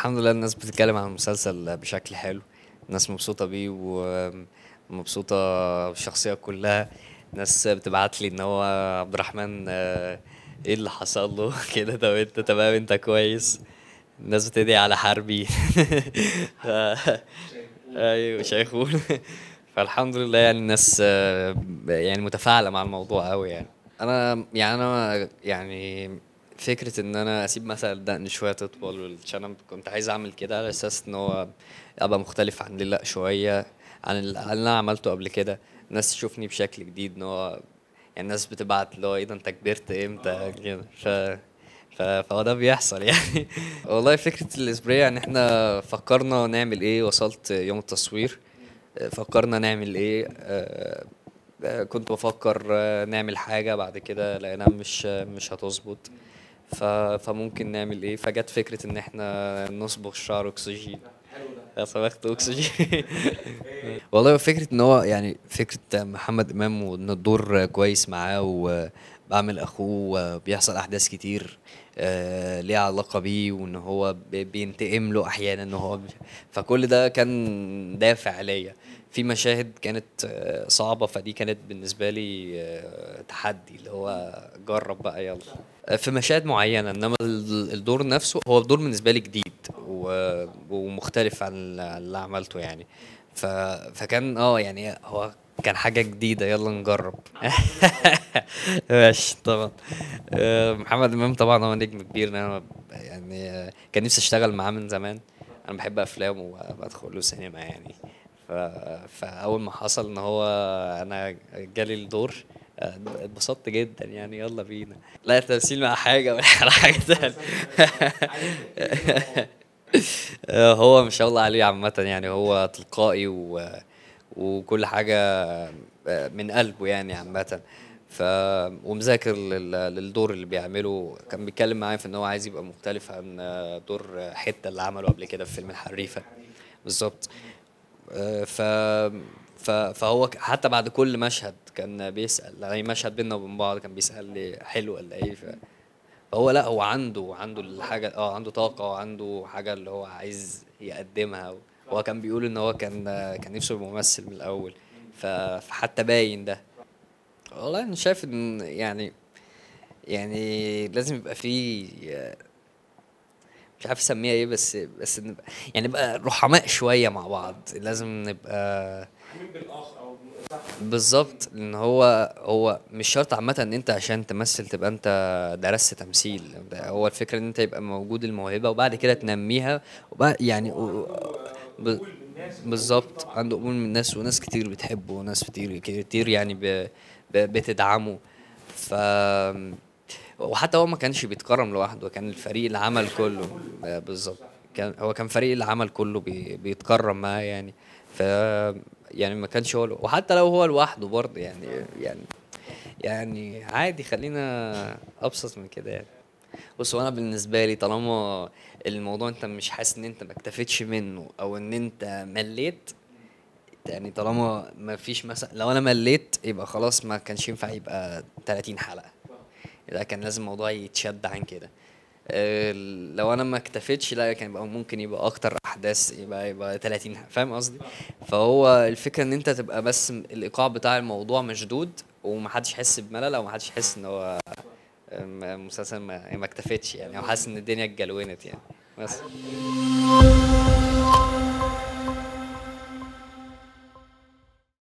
الحمد لله الناس بتتكلم عن المسلسل بشكل حلو الناس مبسوطه بيه ومبسوطه بالشخصيه كلها ناس بتبعت لي ان هو عبد الرحمن آه، ايه اللي حصل له كده طب انت تمام انت كويس الناس بتدعي على حربي ايوه شيخون فالحمد لله يعني الناس آه، يعني متفاعله مع الموضوع قوي يعني انا يعني انا يعني فكره ان انا اسيب مثلا الدقن شويه تطول والشنب كنت عايز اعمل كده على اساس ان هو ابقى مختلف عن اللي لا شويه عن اللي انا عملته قبل كده الناس تشوفني بشكل جديد ان هو يعني الناس بتبعت اللي هو ايه ده انت كبرت امتى آه. كده ف... ف... فهو ده بيحصل يعني والله فكره الاسبري يعني احنا فكرنا نعمل ايه وصلت يوم التصوير فكرنا نعمل ايه آه، آه، كنت بفكر نعمل حاجه بعد كده لقيناها مش مش هتظبط فممكن نعمل ايه فجت فكره ان احنا نصبغ الشعر اكسجين صبغت اكسجين والله فكره ان هو يعني فكره محمد امام وان الدور كويس معاه وبعمل اخوه وبيحصل احداث كتير آه، ليها علاقه بيه وان هو بينتقم له احيانا ان هو فكل ده كان دافع ليا في مشاهد كانت آه، صعبه فدي كانت بالنسبه لي آه، تحدي اللي هو جرب بقى يلا في مشاهد معينه انما الدور نفسه هو دور بالنسبه لي جديد ومختلف عن اللي عملته يعني فكان اه يعني هو كان حاجة جديدة يلا نجرب ماشي طبعا آه، محمد إمام طبعا هو نجم كبير أنا يعني كان نفسي أشتغل معاه من زمان أنا بحب أفلامه وبدخل له سينما يعني فأول ما حصل إن هو أنا جالي الدور اتبسطت جدا يعني يلا بينا لا التمثيل مع حاجه ولا حاجه هو ما شاء الله عليه عامه يعني هو تلقائي و... وكل حاجه من قلبه يعني عامه ف ومذاكر للدور اللي بيعمله كان بيتكلم معايا في ان هو عايز يبقى مختلف عن دور حته اللي عمله قبل كده في فيلم الحريفه بالظبط آه، ف... ف... فهو حتى بعد كل مشهد كان بيسال اي يعني مشهد بينا وبين بعض كان بيسال لي حلو ولا ايه فهو لا هو عنده عنده الحاجه اه عنده طاقه وعنده حاجه اللي هو عايز يقدمها هو كان بيقول ان هو كان كان نفسه يبقى ممثل من الاول فحتى باين ده والله انا شايف ان يعني يعني لازم يبقى فيه مش عارف اسميها ايه بس بس نبقى يعني نبقى رحماء شويه مع بعض لازم نبقى بالظبط ان هو هو مش شرط عامه ان انت عشان تمثل تبقى انت درست تمثيل هو الفكره ان انت يبقى موجود الموهبه وبعد كده تنميها وبعد يعني بالظبط عنده قبول من الناس وناس كتير بتحبه وناس كتير كتير يعني بتدعمه ف وحتى هو ما كانش بيتكرم لوحده كان الفريق العمل كله آه، بالظبط كان هو كان فريق العمل كله بي بيتكرم معاه يعني ف يعني ما كانش هو وحتى لو هو لوحده برضه يعني يعني يعني عادي خلينا ابسط من كده يعني بص انا بالنسبه لي طالما الموضوع انت مش حاسس ان انت ما اكتفيتش منه او ان انت مليت يعني طالما ما فيش مثلا لو انا مليت يبقى خلاص ما كانش ينفع يبقى 30 حلقه لا كان لازم الموضوع يتشد عن كده آه، لو انا ما اكتفيتش لا كان يبقى ممكن يبقى اكتر احداث يبقى يبقى 30 فاهم قصدي فهو الفكره ان انت تبقى بس الايقاع بتاع الموضوع مشدود ومحدش يحس بملل او محدش يحس ان هو مسلسل ما, ما اكتفتش يعني او حاسس ان الدنيا اتجلونت يعني بس